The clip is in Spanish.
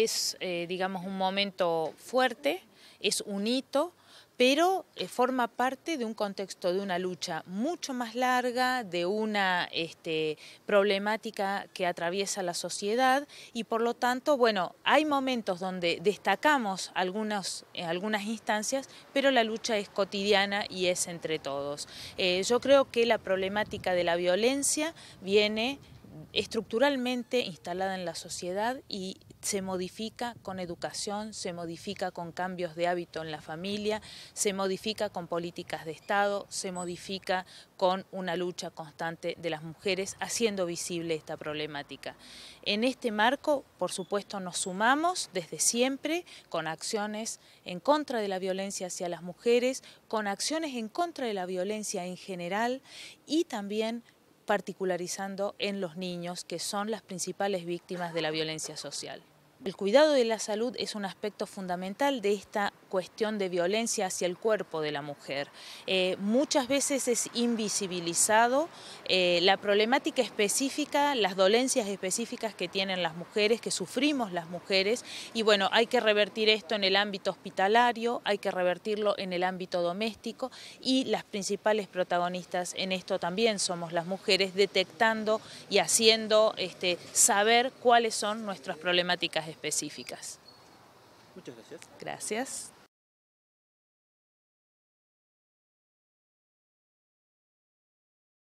es, eh, digamos, un momento fuerte, es un hito, pero eh, forma parte de un contexto de una lucha mucho más larga, de una este, problemática que atraviesa la sociedad y por lo tanto, bueno, hay momentos donde destacamos algunas, eh, algunas instancias, pero la lucha es cotidiana y es entre todos. yo creo que la problemática de la violencia viene estructuralmente instalada en la sociedad y se modifica con educación, se modifica con cambios de hábito en la familia, se modifica con políticas de Estado, se modifica con una lucha constante de las mujeres, haciendo visible esta problemática. En este marco, por supuesto, nos sumamos desde siempre con acciones en contra de la violencia hacia las mujeres, con acciones en contra de la violencia en general y también particularizando en los niños, que son las principales víctimas de la violencia social. El cuidado de la salud es un aspecto fundamental de esta cuestión de violencia hacia el cuerpo de la mujer. Eh, muchas veces es invisibilizado eh, la problemática específica, las dolencias específicas que tienen las mujeres, que sufrimos las mujeres, y bueno, hay que revertir esto en el ámbito hospitalario, hay que revertirlo en el ámbito doméstico, y las principales protagonistas en esto también somos las mujeres, detectando y haciendo este, saber cuáles son nuestras problemáticas específicas. Muchas gracias. Gracias.